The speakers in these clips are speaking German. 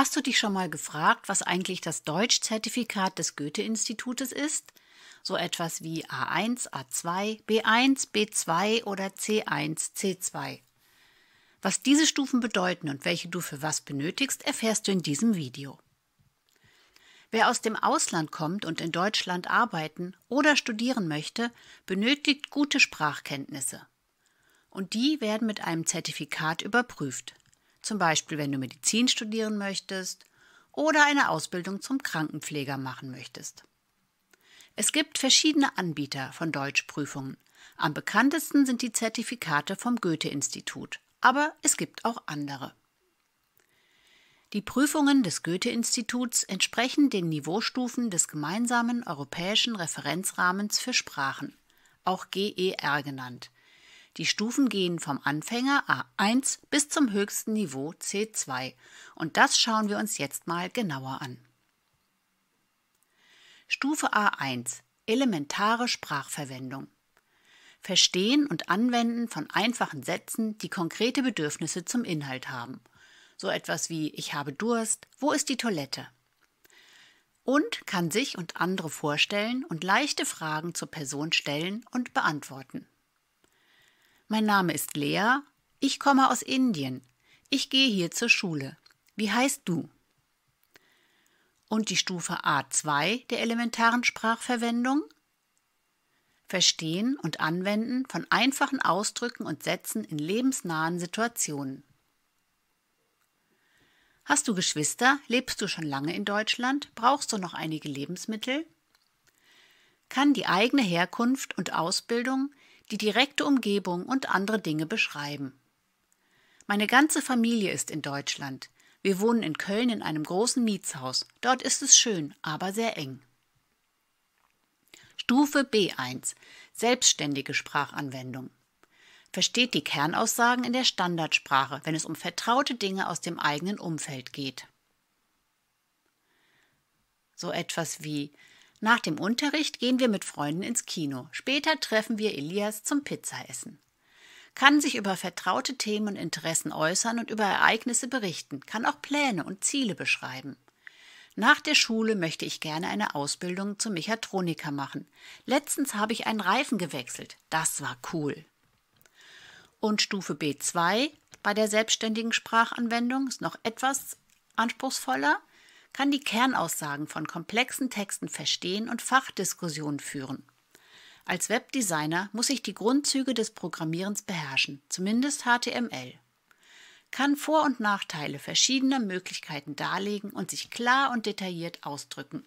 Hast du dich schon mal gefragt, was eigentlich das Deutschzertifikat des Goethe-Institutes ist? So etwas wie A1, A2, B1, B2 oder C1, C2. Was diese Stufen bedeuten und welche du für was benötigst, erfährst du in diesem Video. Wer aus dem Ausland kommt und in Deutschland arbeiten oder studieren möchte, benötigt gute Sprachkenntnisse. Und die werden mit einem Zertifikat überprüft zum Beispiel wenn du Medizin studieren möchtest oder eine Ausbildung zum Krankenpfleger machen möchtest. Es gibt verschiedene Anbieter von Deutschprüfungen. Am bekanntesten sind die Zertifikate vom Goethe-Institut, aber es gibt auch andere. Die Prüfungen des Goethe-Instituts entsprechen den Niveaustufen des gemeinsamen europäischen Referenzrahmens für Sprachen, auch GER genannt, die Stufen gehen vom Anfänger A1 bis zum höchsten Niveau C2 und das schauen wir uns jetzt mal genauer an. Stufe A1 Elementare Sprachverwendung Verstehen und Anwenden von einfachen Sätzen, die konkrete Bedürfnisse zum Inhalt haben. So etwas wie Ich habe Durst, wo ist die Toilette? Und kann sich und andere vorstellen und leichte Fragen zur Person stellen und beantworten. Mein Name ist Lea, ich komme aus Indien, ich gehe hier zur Schule. Wie heißt du? Und die Stufe A2 der elementaren Sprachverwendung? Verstehen und Anwenden von einfachen Ausdrücken und Sätzen in lebensnahen Situationen. Hast du Geschwister? Lebst du schon lange in Deutschland? Brauchst du noch einige Lebensmittel? Kann die eigene Herkunft und Ausbildung die direkte Umgebung und andere Dinge beschreiben. Meine ganze Familie ist in Deutschland. Wir wohnen in Köln in einem großen Mietshaus. Dort ist es schön, aber sehr eng. Stufe B1 Selbstständige Sprachanwendung Versteht die Kernaussagen in der Standardsprache, wenn es um vertraute Dinge aus dem eigenen Umfeld geht. So etwas wie nach dem Unterricht gehen wir mit Freunden ins Kino. Später treffen wir Elias zum Pizzaessen. Kann sich über vertraute Themen und Interessen äußern und über Ereignisse berichten, kann auch Pläne und Ziele beschreiben. Nach der Schule möchte ich gerne eine Ausbildung zum Mechatroniker machen. Letztens habe ich einen Reifen gewechselt. Das war cool. Und Stufe B2 bei der selbstständigen Sprachanwendung ist noch etwas anspruchsvoller kann die Kernaussagen von komplexen Texten verstehen und Fachdiskussionen führen. Als Webdesigner muss ich die Grundzüge des Programmierens beherrschen, zumindest HTML. Kann Vor- und Nachteile verschiedener Möglichkeiten darlegen und sich klar und detailliert ausdrücken.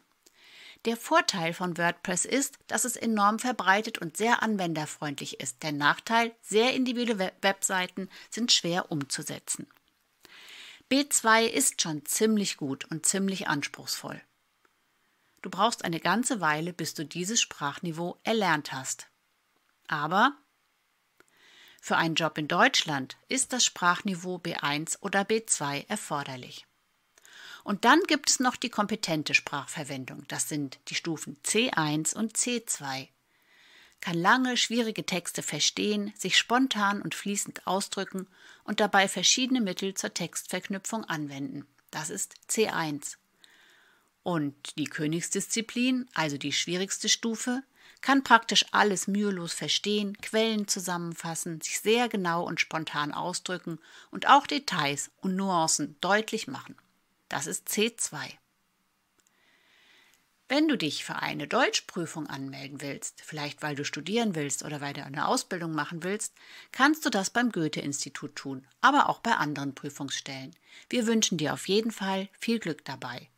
Der Vorteil von WordPress ist, dass es enorm verbreitet und sehr anwenderfreundlich ist. Der Nachteil, sehr individuelle Webseiten sind schwer umzusetzen. B2 ist schon ziemlich gut und ziemlich anspruchsvoll. Du brauchst eine ganze Weile, bis du dieses Sprachniveau erlernt hast. Aber für einen Job in Deutschland ist das Sprachniveau B1 oder B2 erforderlich. Und dann gibt es noch die kompetente Sprachverwendung. Das sind die Stufen C1 und C2 kann lange, schwierige Texte verstehen, sich spontan und fließend ausdrücken und dabei verschiedene Mittel zur Textverknüpfung anwenden. Das ist C1. Und die Königsdisziplin, also die schwierigste Stufe, kann praktisch alles mühelos verstehen, Quellen zusammenfassen, sich sehr genau und spontan ausdrücken und auch Details und Nuancen deutlich machen. Das ist C2. Wenn du dich für eine Deutschprüfung anmelden willst, vielleicht weil du studieren willst oder weil du eine Ausbildung machen willst, kannst du das beim Goethe-Institut tun, aber auch bei anderen Prüfungsstellen. Wir wünschen dir auf jeden Fall viel Glück dabei.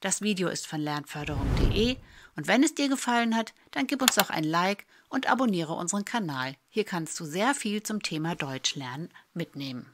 Das Video ist von lernförderung.de und wenn es dir gefallen hat, dann gib uns doch ein Like und abonniere unseren Kanal. Hier kannst du sehr viel zum Thema Deutsch lernen mitnehmen.